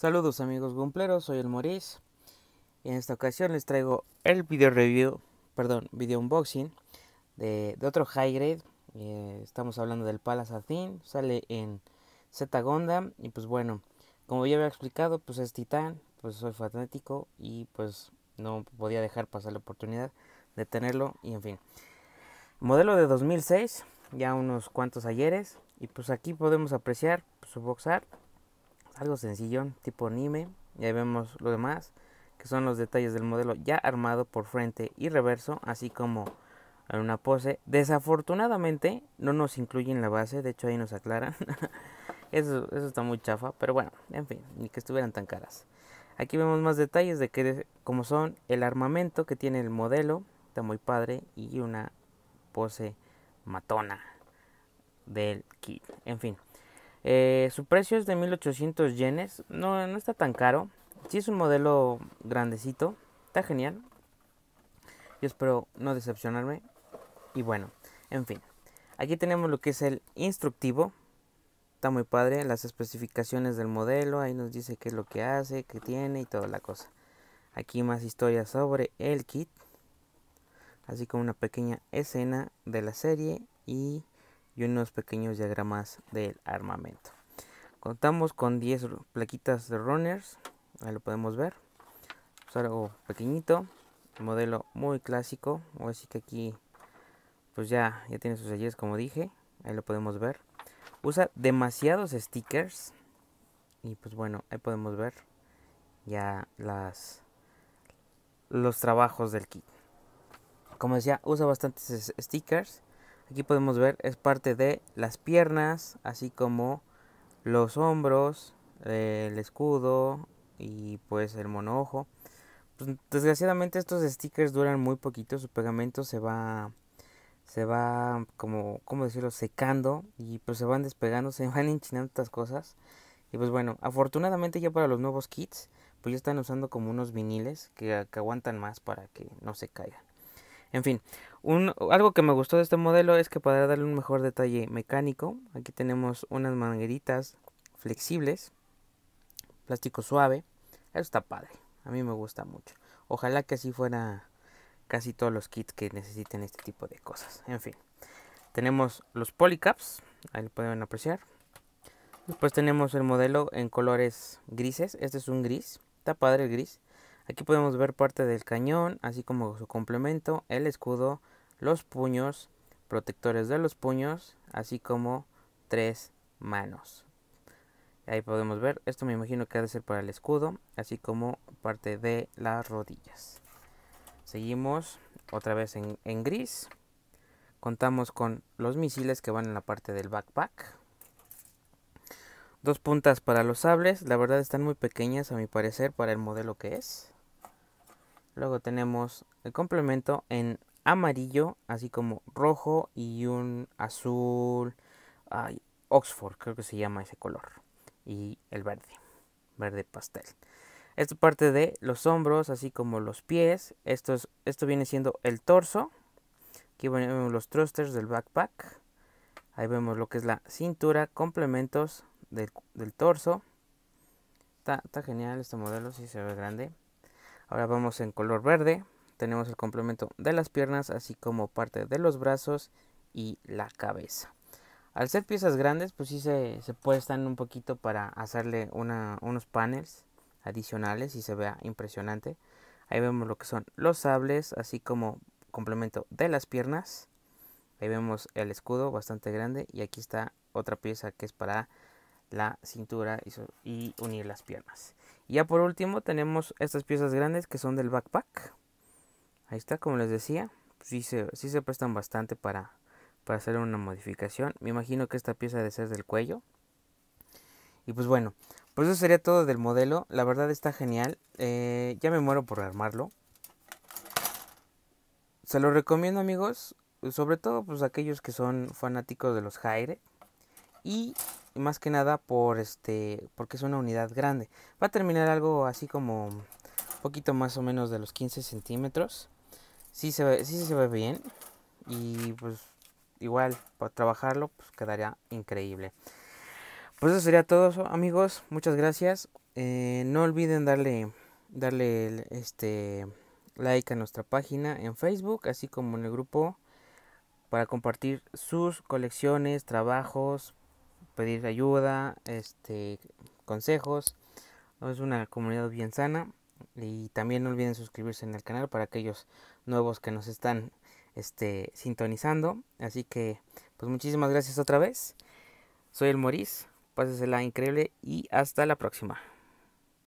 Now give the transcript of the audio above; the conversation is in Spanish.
Saludos amigos gumpleros, soy el Moris. En esta ocasión les traigo el video review, perdón, video unboxing de, otro high grade. Eh, estamos hablando del Palace sale en Z y pues bueno, como ya había explicado, pues es titán, pues soy fanático y pues no podía dejar pasar la oportunidad de tenerlo y en fin. Modelo de 2006, ya unos cuantos ayeres y pues aquí podemos apreciar pues, su box art algo sencillo, tipo anime. Y ahí vemos lo demás, que son los detalles del modelo ya armado por frente y reverso, así como en una pose. Desafortunadamente no nos incluyen la base, de hecho ahí nos aclaran. eso, está muy chafa, pero bueno, en fin, ni que estuvieran tan caras. Aquí vemos más detalles de que, como son el armamento que tiene el modelo, está muy padre, y una pose matona del kit. En fin. Eh, su precio es de 1800 yenes, no, no está tan caro. Si es un modelo grandecito, está genial. Yo espero no decepcionarme. Y bueno, en fin. Aquí tenemos lo que es el instructivo. Está muy padre, las especificaciones del modelo, ahí nos dice qué es lo que hace, qué tiene y toda la cosa. Aquí más historias sobre el kit, así como una pequeña escena de la serie y y unos pequeños diagramas del armamento. Contamos con 10 plaquitas de runners, ahí lo podemos ver. Es algo pequeñito, modelo muy clásico, así que aquí pues ya, ya tiene sus sellos como dije, ahí lo podemos ver. Usa demasiados stickers y pues bueno, ahí podemos ver ya las los trabajos del kit. Como decía, usa bastantes stickers Aquí podemos ver, es parte de las piernas, así como los hombros, el escudo y pues el monojo. Pues, desgraciadamente estos stickers duran muy poquito, su pegamento se va se va como cómo decirlo secando y pues se van despegando, se van enchinando estas cosas. Y pues bueno, afortunadamente ya para los nuevos kits pues ya están usando como unos viniles que, que aguantan más para que no se caigan. En fin, algo que me gustó de este modelo es que podrá darle un mejor detalle mecánico, aquí tenemos unas mangueritas flexibles, plástico suave. Eso está padre, a mí me gusta mucho. Ojalá que así fuera casi todos los kits que necesiten este tipo de cosas. En fin, tenemos los polycaps, ahí lo pueden apreciar. Después tenemos el modelo en colores grises, este es un gris, está padre el gris. Aquí podemos ver parte del cañón, así como su complemento, el escudo, los puños, protectores de los puños, así como tres manos. Ahí podemos ver, esto me imagino que ha de ser para el escudo, así como parte de las rodillas. Seguimos otra vez en, gris. Contamos con los misiles que van en la parte del backpack. Dos puntas para los sables, la verdad están muy pequeñas a mi parecer para el modelo que es. Luego tenemos el complemento en amarillo, así como rojo y un azul. Oxford, creo que se llama ese color. Y el verde, verde pastel. Esto parte de los hombros, así como los pies. Esto, esto viene siendo el torso. Aquí vemos los thrusters del backpack. Ahí vemos lo que es la cintura, complementos del, torso. Está, está genial este modelo, sí se ve grande. Ahora vamos en color verde. Tenemos el complemento de las piernas, así como parte de los brazos y la cabeza. Al ser piezas grandes, pues sí se, puestan un poquito para hacerle unos paneles adicionales y se vea impresionante. Ahí vemos lo que son los sables, así como complemento de las piernas. Ahí vemos el escudo bastante grande y aquí está otra pieza que es para la cintura y unir las piernas. Y ya por último tenemos estas piezas grandes que son del backpack. Ahí está, como les decía. Sí se, se prestan bastante para, para hacer una modificación. Me imagino que esta pieza de ser del cuello. Y pues bueno, pues eso sería todo del modelo. La verdad está genial. Eh, ya me muero por armarlo. Se lo recomiendo amigos. Sobre todo pues aquellos que son fanáticos de los Jaire. Y más que nada por este porque es una unidad grande va a terminar algo así como un poquito más o menos de los 15 centímetros sí se ve, sí se ve bien y pues igual para trabajarlo pues quedaría increíble pues eso sería todo amigos muchas gracias eh, no olviden darle darle este like a nuestra página en Facebook así como en el grupo para compartir sus colecciones, trabajos, pedir ayuda, este, consejos. Es una comunidad bien sana. Y también no olviden suscribirse en el canal para aquellos nuevos que nos están este, sintonizando. Así que, pues muchísimas gracias otra vez. Soy el Moris, pásesela increíble y hasta la próxima.